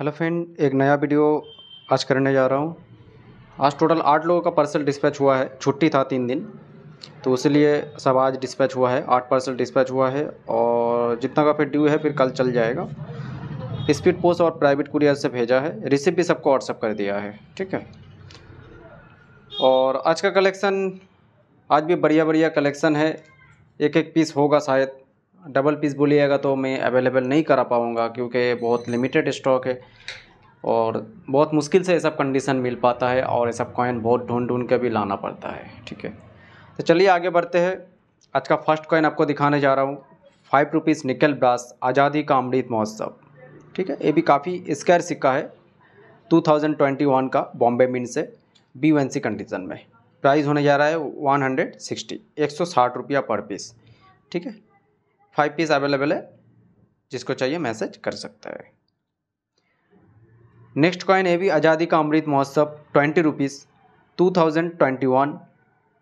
hello friend एक नया video आज करने जा रहा हूँ आज टोटल आठ लोगों का पार्सल डिस्पैच हुआ है छुट्टी था तीन दिन तो इसलिए सब आज डिस्पैच हुआ है आठ पार्सल डिस्पैच हुआ है और जितना का फिर ड्यू है फिर कल चल जाएगा स्पीड पोस्ट और प्राइवेट कुरियर से भेजा है रिसिप भी सबको व्हाट्सअप कर दिया है ठीक है और आज का कलेक्शन आज भी बढ़िया बढ़िया कलेक्शन है एक एक पीस होगा शायद डबल पीस बोलिएगा तो मैं अवेलेबल नहीं करा पाऊँगा क्योंकि बहुत लिमिटेड स्टॉक है और बहुत मुश्किल से ये सब कंडीशन मिल पाता है और ये सब कॉइन बहुत ढूंढ ढूंढ के भी लाना पड़ता है ठीक है तो चलिए आगे बढ़ते हैं आज का फर्स्ट कॉइन आपको दिखाने जा रहा हूँ फाइव रुपीज़ निकल ब्रास आज़ादी का अमृत महोत्सव ठीक है ये भी काफ़ी स्क्वायर सिक्का है 2021 का बॉम्बे मिन से बी वन सी कंडीशन में प्राइस होने जा रहा है 160 160 रुपया पर पीस ठीक है फाइव पीस अवेलेबल है जिसको चाहिए मैसेज कर सकता है नेक्स्ट कॉइन ए भी आज़ादी का अमृत महोत्सव twenty rupees two thousand twenty one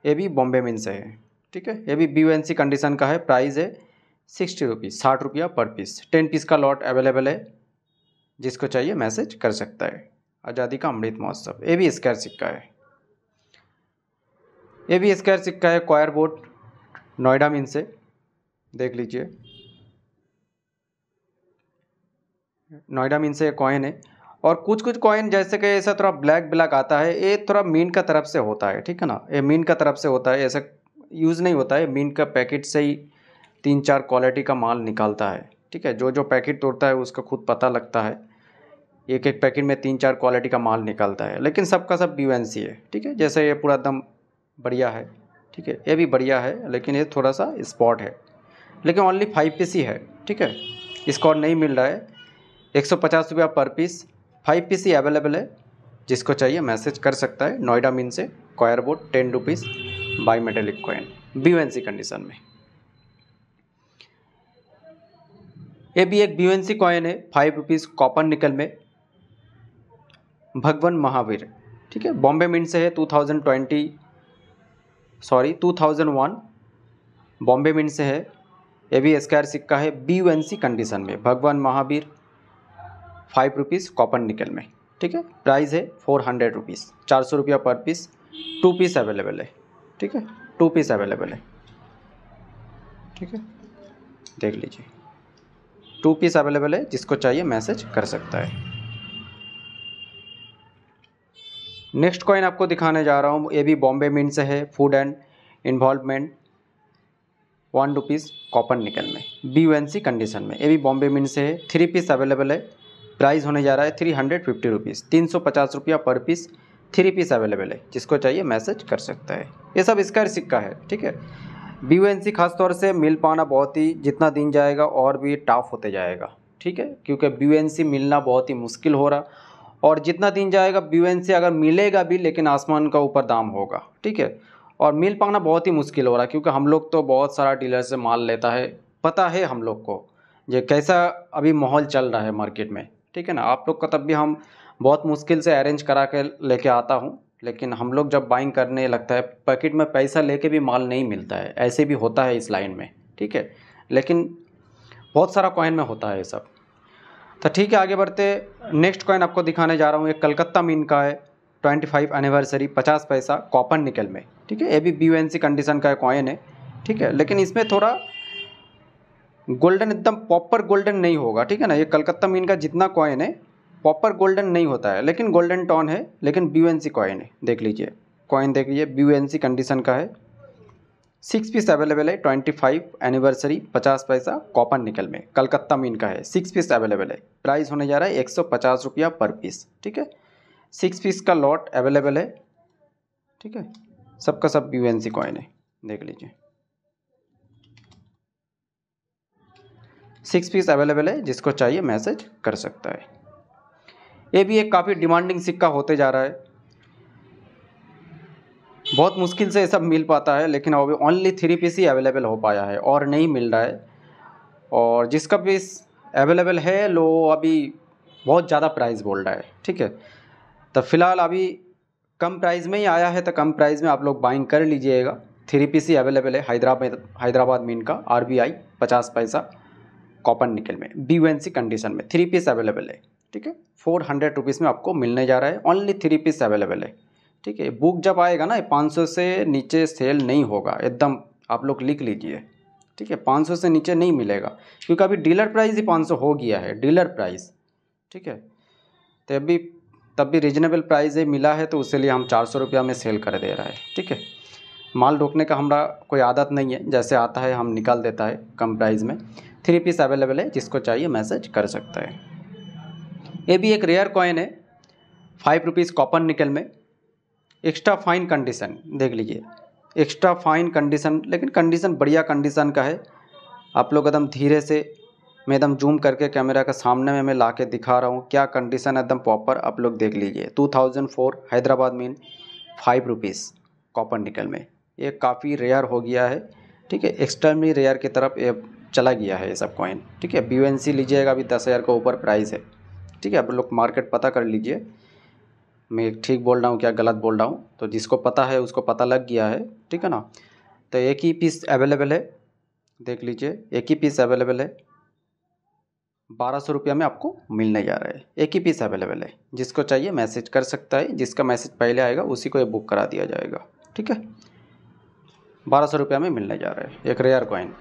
ये भी बॉम्बे मिन से है ठीक है ये भी बी एन सी कंडीशन का है प्राइस है सिक्सटी रुपीज़ साठ रुपया पर पीस टेन पीस का लॉट अवेलेबल है जिसको चाहिए मैसेज कर सकता है आज़ादी का अमृत महोत्सव ये भी स्क्वायर सिक्का है ये भी स्क्वायर सिक्का है क्वायर बोर्ड नोएडा मिन से देख लीजिए नोएडा मीन से कॉइन है और कुछ कुछ कॉइन जैसे कि ऐसा थोड़ा ब्लैक ब्लैक आता है ये थोड़ा मीन का तरफ से होता है ठीक है ना ये मीन का तरफ से होता है ऐसा यूज़ नहीं होता है मीन का पैकेट से ही तीन चार क्वालिटी का माल निकालता है ठीक है जो जो पैकेट तोड़ता है उसका खुद पता लगता है एक एक पैकेट में तीन चार क्वालिटी का माल निकालता है लेकिन सबका सब बी है ठीक है जैसे ये पूरा एकदम बढ़िया है ठीक है ये भी बढ़िया है लेकिन ये थोड़ा सा स्पॉट है लेकिन ओनली फाइव पीस ही है ठीक है और नहीं मिल रहा है एक सौ पचास रुपया पर पीस फाइव पीस ही अवेलेबल है जिसको चाहिए मैसेज कर सकता है नोएडा मिन से coir board ten rupees bimetallic coin B condition में ये भी एक बी कॉइन है फाइव रुपीज़ कॉपर निकल में भगवान महावीर ठीक है बॉम्बे मिंट से है two thousand twenty sorry two thousand one Bombay mint से है ये भी स्क्वायर सिक्का है बी वन सी कंडीशन में भगवान Mahavir five rupees copper nickel में ठीक है प्राइस है फोर हंड्रेड रुपीज़ चार सौ रुपया पर पीस टू पीस अवेलेबल है ठीक है टू पीस अवेलेबल है ठीक है देख लीजिए टू पीस अवेलेबल है जिसको चाहिए मैसेज कर सकता है नेक्स्ट कॉइन आपको दिखाने जा रहा हूँ ये भी बॉम्बे मिंट से है food and involvement one rupees copper nickel में बी एन सी कंडीशन में ये भी बॉम्बे मिन से है थ्री पीस अवेलेबल है प्राइस होने जा रहा है थ्री हंड्रेड फिफ्टी रुपीज़ तीन सौ पचास रुपया पर पीस थ्री पीस अवेलेबल है जिसको चाहिए मैसेज कर सकता है ये सब स्क्वायर सिक्का है ठीक है बी यू एन सी खासतौर से मिल पाना बहुत ही जितना दिन जाएगा और भी टाफ होते जाएगा ठीक है क्योंकि बी ओ एन सी मिलना बहुत ही मुश्किल हो रहा और जितना दिन जाएगा बी ओ एन सी अगर मिलेगा भी लेकिन आसमान का ऊपर दाम होगा ठीक है और मिल पाना बहुत ही मुश्किल हो रहा है क्योंकि हम लोग तो बहुत सारा डीलर से माल लेता है पता है हम लोग को ये कैसा अभी माहौल चल रहा है मार्केट में ठीक है ना आप लोग का तब भी हम बहुत मुश्किल से अरेंज करा के लेके आता हूँ लेकिन हम लोग जब बाइंग करने लगता है पैकेट में पैसा लेके भी माल नहीं मिलता है ऐसे भी होता है इस लाइन में ठीक है लेकिन बहुत सारा कॉइन में होता है ये सब तो ठीक है आगे बढ़ते नेक्स्ट कॉइन आपको दिखाने जा रहा हूँ एक कलकत्ता मीन का है ट्वेंटी फाइव एनिवर्सरी पचास पैसा कॉपर निकल में ठीक है ये भी बी एन सी कंडीशन का कॉइन है ठीक है लेकिन इसमें थोड़ा गोल्डन एकदम प्रॉपर गोल्डन नहीं होगा ठीक है ना ये कलकत्ता मीन का जितना कॉइन है प्रॉपर गोल्डन नहीं होता है लेकिन गोल्डन टॉन है लेकिन बी एन सी कॉइन है देख लीजिए कॉइन देख लीजिए बी एन सी कंडीशन का है सिक्स पीस अवेलेबल है ट्वेंटी फाइव एनिवर्सरी पचास पैसा कॉपर निकल में कलकत्ता मीन का है सिक्स पीस अवेलेबल है प्राइस होने जा रहा है एक सौ पचास रुपया पर पीस ठीक है सिक्स पीस का लॉट अवेलेबल है ठीक है सबका सब यू एन सी कॉइन है देख लीजिए सिक्स पीस अवेलेबल है जिसको चाहिए मैसेज कर सकता है ये भी एक काफ़ी डिमांडिंग सिक्का होते जा रहा है बहुत मुश्किल से ये सब मिल पाता है लेकिन अभी ओनली थ्री पीस ही अवेलेबल हो पाया है और नहीं मिल रहा है और जिसका पीस अवेलेबल है लो अभी बहुत ज़्यादा प्राइस बोल रहा है ठीक है तो फिलहाल अभी कम प्राइस में ही आया है तो कम प्राइस में आप लोग बाइंग कर लीजिएगा थ्री पी सी अवेलेबल है हैदराबाद हैदराबाद में इनका आर बी आई पचास पैसा कॉपर निकल में B U N C condition में थ्री पीस अवेलेबल है ठीक है फोर हंड्रेड रुपीज़ में आपको मिलने जा रहा है ओनली थ्री पीस अवेलेबल है ठीक है बुक जब आएगा ना पाँच सौ से नीचे सेल नहीं होगा एकदम आप लोग लिख लीजिए ठीक है पाँच सौ से नीचे नहीं मिलेगा क्योंकि अभी डीलर प्राइस ही पाँच सौ हो गया है डीलर प्राइस ठीक है तो अभी तब भी रीजनेबल प्राइस मिला है तो उसके लिए हम चार सौ रुपया में सेल कर दे रहा है ठीक है माल रोकने का हमारा कोई आदत नहीं है जैसे आता है हम निकाल देता है कम प्राइस में थ्री पीस अवेलेबल है जिसको चाहिए मैसेज कर सकता है ये भी एक रेयर कॉइन है फाइव रुपीज़ कॉपर निकल में एक्स्ट्रा फाइन कंडीशन देख लीजिए एक्स्ट्रा फाइन कंडीशन लेकिन कंडीशन बढ़िया कंडीशन का है आप लोग एकदम धीरे से मैं एकदम जूम करके कैमरा के सामने में मैं ला के दिखा रहा हूँ क्या कंडीशन एकदम प्रॉपर आप लोग देख लीजिए 2004 Hyderabad mint five rupees copper nickel में ये काफ़ी रेयर हो गया है ठीक है एक्सटर्नली रेयर की तरफ ये चला गया है ये सब कॉइन ठीक है बी लीजिएगा अभी दस हज़ार के ऊपर प्राइस है ठीक है आप लोग मार्केट पता कर लीजिए मैं ठीक बोल रहा हूँ क्या गलत बोल रहा हूँ तो जिसको पता है उसको पता लग गया है ठीक है ना तो एक ही पीस अवेलेबल है देख लीजिए एक ही पीस अवेलेबल है बारह सौ रुपया में आपको मिलने जा रहा है एक ही पीस अवेलेबल है जिसको चाहिए मैसेज कर सकता है जिसका मैसेज पहले आएगा उसी को ये बुक करा दिया जाएगा ठीक है बारह सौ रुपया में मिलने जा रहा है एक रेयर कॉइन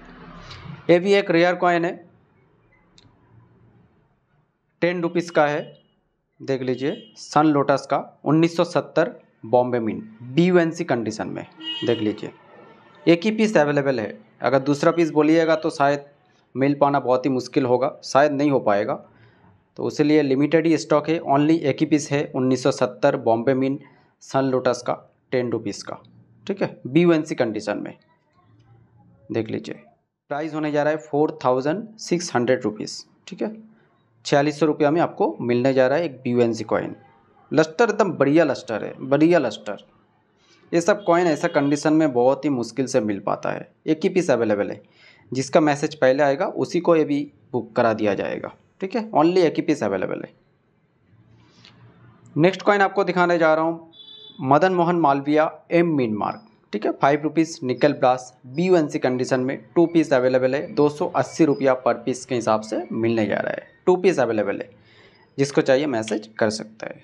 ये भी एक रेयर कॉइन है टेन रुपीज़ का है देख लीजिए सन लोटस का 1970 बॉम्बे मिन बी यू कंडीशन में देख लीजिए एक ही पीस अवेलेबल है अगर दूसरा पीस बोलिएगा तो शायद मिल पाना बहुत ही मुश्किल होगा शायद नहीं हो पाएगा तो इसलिए लिमिटेड ही स्टॉक है ओनली एक ही पीस है 1970 बॉम्बे मिन सन लोटस का टेन रुपीज़ का ठीक है बी एन सी कंडीशन में देख लीजिए प्राइस होने जा रहा है four thousand six hundred rupees ठीक है छियालीस सौ रुपया में आपको मिलने जा रहा है एक B N C coin lustre एकदम बढ़िया लस्टर है बढ़िया लस्टर ये सब कॉइन ऐसा कंडीशन में बहुत ही मुश्किल से मिल पाता है एक ही पीस अवेलेबल है जिसका मैसेज पहले आएगा उसी को ये बुक करा दिया जाएगा ठीक है ओनली एक ही पीस अवेलेबल है नेक्स्ट कॉइन आपको दिखाने जा रहा हूँ Madan Mohan Malaviya M mint mark ठीक है five rupees nickel brass B one C condition में टू पीस अवेलेबल है दो सौ अस्सी रुपया पर पीस के हिसाब से मिलने जा रहा है टू पीस अवेलेबल है जिसको चाहिए मैसेज कर सकता है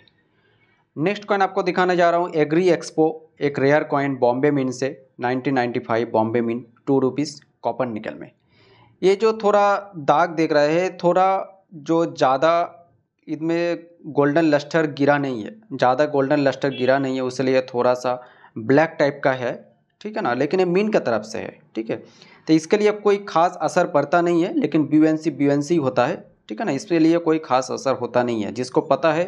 नेक्स्ट कॉइन आपको दिखाने जा रहा हूँ एग्री एक्सपो एक रेयर कॉइन बॉम्बे मिन से 1995 बॉम्बे मिन टू रुपीज़ कॉपर निकल में ये जो थोड़ा दाग देख रहे हैं थोड़ा जो ज़्यादा इसमें गोल्डन लस्टर गिरा नहीं है ज़्यादा गोल्डन लस्टर गिरा नहीं है लिए थोड़ा सा ब्लैक टाइप का है ठीक है ना लेकिन ये मीन की तरफ से है ठीक है तो इसके लिए कोई खास असर पड़ता नहीं है लेकिन एन सी होता है ठीक है ना इसके लिए कोई खास असर होता नहीं है जिसको पता है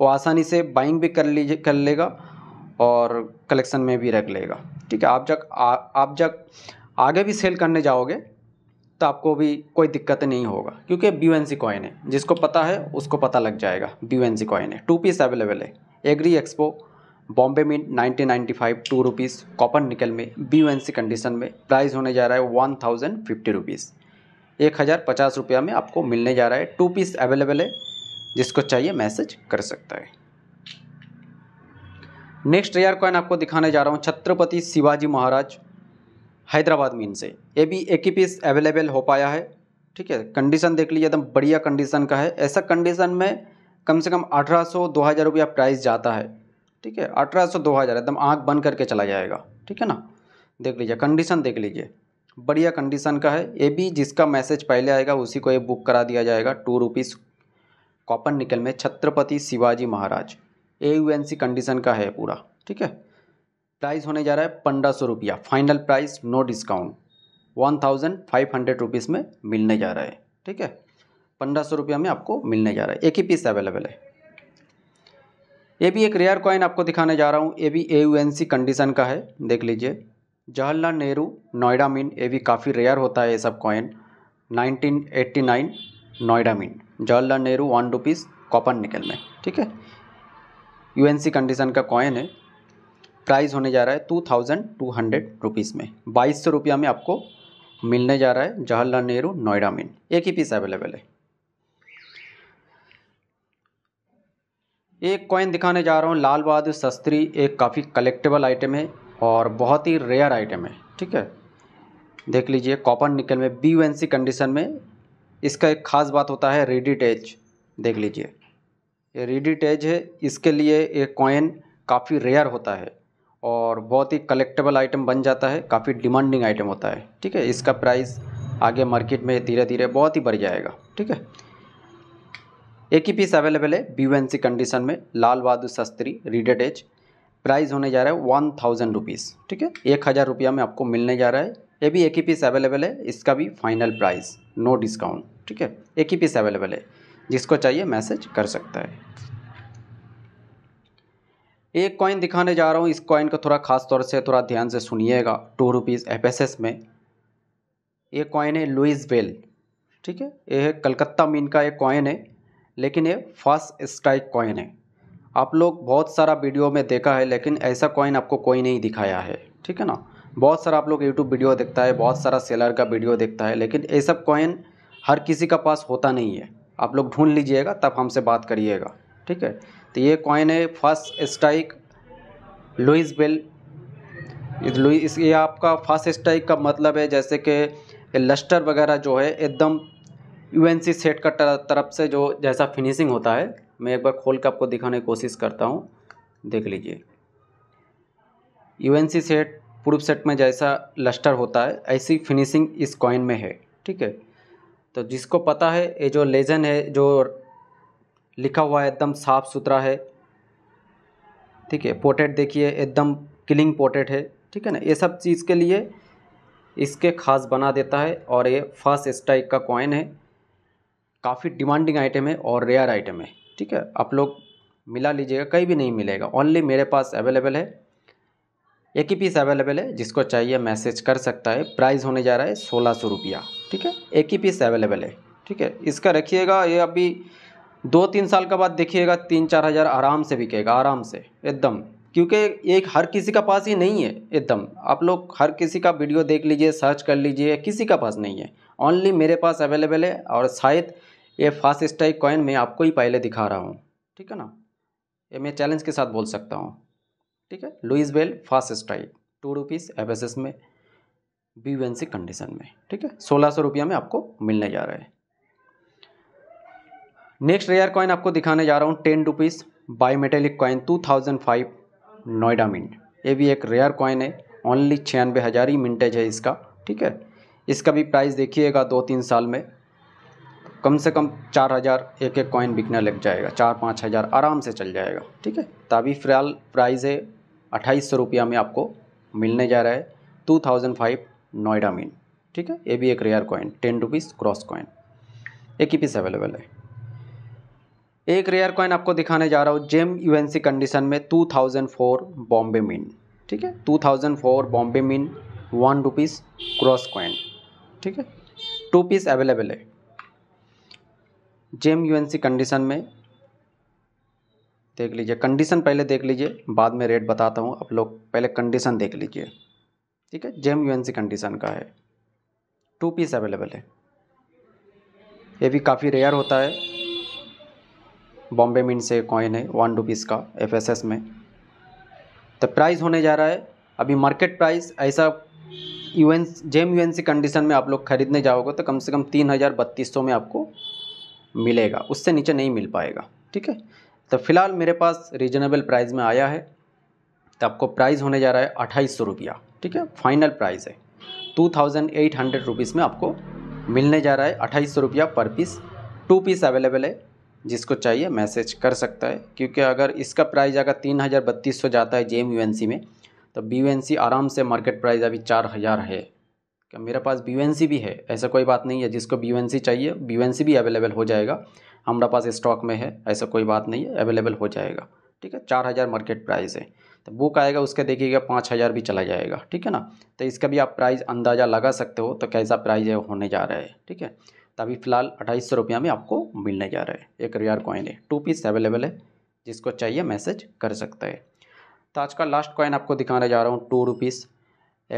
वो आसानी से बाइंग भी कर लीजिए कर लेगा और कलेक्शन में भी रख लेगा ठीक है आप जब आप जब आगे भी सेल करने जाओगे तो आपको भी कोई दिक्कत नहीं होगा क्योंकि बी एन सी कॉइन है जिसको पता है उसको पता लग जाएगा बी एन सी कॉइन है टू पीस अवेलेबल है एग्री एक्सपो बॉम्बे में 1995 टू रुपीज़ कॉपर निकल में बी एन सी कंडीशन में प्राइस होने जा रहा है वन थाउजेंड फिफ्टी रुपीज़ एक हज़ार पचास रुपया में आपको मिलने जा रहा है टू पीस अवेलेबल है जिसको चाहिए मैसेज कर सकता है नेक्स्ट रेयर कॉइन आपको दिखाने जा रहा हूँ छत्रपति शिवाजी महाराज हैदराबाद मीन से ये भी एक ही पीस अवेलेबल हो पाया है ठीक है कंडीशन देख लीजिए एकदम बढ़िया कंडीशन का है ऐसा कंडीशन में कम से कम अठारह सौ दो हज़ार रुपया प्राइस जाता है ठीक है अठारह सौ दो हज़ार एकदम आँख बंद करके चला जाएगा ठीक है ना देख लीजिए कंडीशन देख लीजिए बढ़िया कंडीशन का है ये भी जिसका मैसेज पहले आएगा उसी को ये बुक करा दिया जाएगा टू रुपीज़ कॉपर निकल में Chhatrapati Shivaji Maharaj A U N C condition का है पूरा ठीक है प्राइस होने जा रहा है पंद्रह सौ रुपया final price no discount one thousand five hundred rupees में मिलने जा रहा है ठीक है पंद्रह सौ रुपया में आपको मिलने जा रहा है एक ही पीस अवेलेबल है ये भी एक रेयर कॉइन आपको दिखाने जा रहा हूँ ये भी ए कंडीशन का है देख लीजिए जवाहरलाल नेहरू नोएडा मिन ये भी काफ़ी रेयर होता है ये सब coin nine Noida mint Jawaharlal Nehru one rupees copper nickel में ठीक है यूएनसी कंडीशन का कॉइन है प्राइस होने जा रहा है two thousand two hundred rupees में बाईस सौ रुपया में आपको मिलने जा रहा है जवाहरलाल नेहरू नोएडा में एक ही पीस अवेलेबल है एक कॉइन दिखाने जा रहा हूँ लाल बहादुर शस्त्री एक काफ़ी कलेक्टेबल आइटम है और बहुत ही रेयर आइटम है ठीक है देख लीजिए कॉपर निकल में बी एन सी कंडीशन में इसका एक ख़ास बात होता है रेडिट एज देख लीजिए ये रेडिट एज है इसके लिए एक कॉइन काफ़ी रेयर होता है और बहुत ही कलेक्टेबल आइटम बन जाता है काफ़ी डिमांडिंग आइटम होता है ठीक है इसका प्राइस आगे मार्केट में धीरे धीरे बहुत ही बढ़ जाएगा ठीक है एक ही पीस अवेलेबल है बी एन सी कंडीशन में Lal Bahadur Shastri reeded edge price होने जा रहा है वन थाउजेंड रुपीज़ ठीक है एक हज़ार रुपया में आपको मिलने जा रहा है ये भी एक ही पीस अवेलेबल है इसका भी फाइनल प्राइस नो डिस्काउंट ठीक है एक ही पीस अवेलेबल है जिसको चाहिए मैसेज कर सकता है एक कॉइन दिखाने जा रहा हूँ इस कॉइन का थोड़ा खास तौर से थोड़ा ध्यान से सुनिएगा two rupees F S S में ये कॉइन है लुइस बेल ठीक है ये कलकत्ता मीन का एक कॉइन है लेकिन ये फास्ट स्ट्राइक कॉइन है आप लोग बहुत सारा वीडियो में देखा है लेकिन ऐसा कॉइन आपको कोई नहीं दिखाया है ठीक है ना बहुत सारा आप लोग यूट्यूब वीडियो देखता है बहुत सारा सेलर का वीडियो देखता है लेकिन ये सब कॉइन हर किसी का पास होता नहीं है आप लोग ढूंढ लीजिएगा तब हमसे बात करिएगा ठीक है तो ये कॉइन है first strike Louis Braille Louis ये आपका फर्स्ट स्ट्राइक का मतलब है जैसे कि लस्टर वगैरह जो है एकदम यूएनसी सेट का तरफ से जो जैसा फिनिशिंग होता है मैं एक बार खोल के आपको दिखाने की कोशिश करता हूँ देख लीजिए यूएनसी सेट प्रूफ सेट में जैसा लस्टर होता है ऐसी फिनिशिंग इस कॉइन में है ठीक है तो जिसको पता है ये जो लेजन है जो लिखा हुआ है एकदम साफ़ सुथरा है ठीक है पोर्ट्रेट देखिए एकदम क्लिंग पोर्ट्रेट है ठीक है ना ये सब चीज़ के लिए इसके खास बना देता है और ये फर्स्ट स्ट्राइक का कॉइन है काफ़ी डिमांडिंग आइटम है और रेयर आइटम है ठीक है आप लोग मिला लीजिएगा कहीं भी नहीं मिलेगा ओनली मेरे पास अवेलेबल है एक ही पीस अवेलेबल है जिसको चाहिए मैसेज कर सकता है प्राइस होने जा रहा है सोलह सौ रुपया ठीक है एक ही पीस अवेलेबल है ठीक है इसका रखिएगा ये अभी दो तीन साल के बाद देखिएगा तीन चार हज़ार आराम से बिकेगा आराम से एकदम क्योंकि एक हर किसी का पास ही नहीं है एकदम आप लोग हर किसी का वीडियो देख लीजिए सर्च कर लीजिए किसी का पास नहीं है ओनली मेरे पास अवेलेबल है और शायद ये फास्ट स्ट्राइक कॉइन मैं आपको ही पहले दिखा रहा हूँ ठीक है ना ये मैं चैलेंज के साथ बोल सकता हूँ ठीक है Louis Braille first strike two rupees F में बी कंडीशन में ठीक है सोलह सौ रुपया में आपको मिलने जा रहा है नेक्स्ट रेयर कॉइन आपको दिखाने जा रहा हूँ ten rupees bimetallic coin two thousand five Noida mint ये भी एक रेयर कॉइन है ओनली छियानवे हज़ार ही मिनटेज है इसका ठीक है इसका भी प्राइस देखिएगा दो तीन साल में कम से कम चार हज़ार एक एक कॉइन बिकने लग जाएगा चार पाँच हज़ार आराम से चल जाएगा ठीक है तभी फिलहाल प्राइस है अट्ठाईस सौ रुपया में आपको मिलने जा रहा है टू थाउजेंड फाइव नोएडा मिन ठीक है ये भी एक rare coin ten rupees cross coin एक ही पीस अवेलेबल है एक रेयर कॉइन आपको दिखाने जा रहा हूँ जेम यूएनसी कंडीशन में 2004 बॉम्बे मिन ठीक है 2004 बॉम्बे मिन वन रुपीस क्रॉस कॉइन ठीक है टू पीस अवेलेबल है जेम यूएनसी कंडीशन में देख लीजिए कंडीशन पहले देख लीजिए बाद में रेट बताता हूँ आप लोग पहले कंडीशन देख लीजिए ठीक है जेम यू कंडीशन का है टू पीस अवेलेबल है ये भी काफ़ी रेयर होता है बॉम्बे मिन से कॉइन है वन रुपीज़ का एफ में तो प्राइस होने जा रहा है अभी मार्केट प्राइस ऐसा U N gem U N C condition में आप लोग खरीदने जाओगे तो कम से कम तीन हज़ार बत्तीस सौ में आपको मिलेगा उससे नीचे नहीं मिल पाएगा ठीक है तो फिलहाल मेरे पास रीजनेबल प्राइस में आया है तो आपको प्राइस होने जा रहा है अट्ठाईस सौ रुपया ठीक है फाइनल प्राइस है two thousand eight hundred rupees में आपको मिलने जा रहा है अट्ठाईस सौ रुपया पर पीस टू पीस अवेलेबल है जिसको चाहिए मैसेज कर सकता है क्योंकि अगर इसका प्राइस अगर तीन हज़ार बत्तीस सौ जाता है जे एम में तो बी आराम से मार्केट प्राइस अभी चार हज़ार है क्या मेरे पास बी भी है ऐसा कोई बात नहीं है जिसको बी चाहिए बी भी अवेलेबल हो जाएगा हमारा पास स्टॉक में है ऐसा कोई बात नहीं है अवेलेबल हो जाएगा ठीक है चार हज़ार मार्केट प्राइस है तो बुक आएगा उसका देखिएगा पाँच हज़ार भी चला जाएगा ठीक है ना तो इसका भी आप प्राइस अंदाज़ा लगा सकते हो तो कैसा प्राइस है होने जा रहा है ठीक है अभी फिलहाल अट्ठाईस सौ रुपया में आपको मिलने जा रहा है एक रेयर कॉइन है टू पीस अवेलेबल है जिसको चाहिए मैसेज कर सकता है तो आज का लास्ट कॉइन आपको दिखाने जा रहा हूँ टू रुपीज़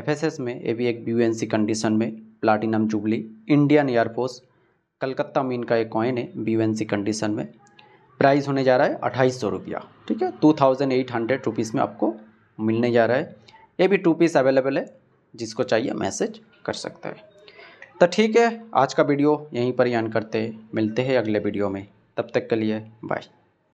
एफ में ये भी एक बी कंडीशन में platinum jubilee Indian air force Calcutta mint का एक कॉइन है बी कंडीशन में प्राइस होने जा रहा है अट्ठाईस सौ रुपया ठीक है two thousand eight hundred rupees में आपको मिलने जा रहा है ये भी टू पीस अवेलेबल है जिसको चाहिए मैसेज कर सकता है तो ठीक है आज का वीडियो यहीं पर ही करते मिलते हैं अगले वीडियो में तब तक के लिए बाय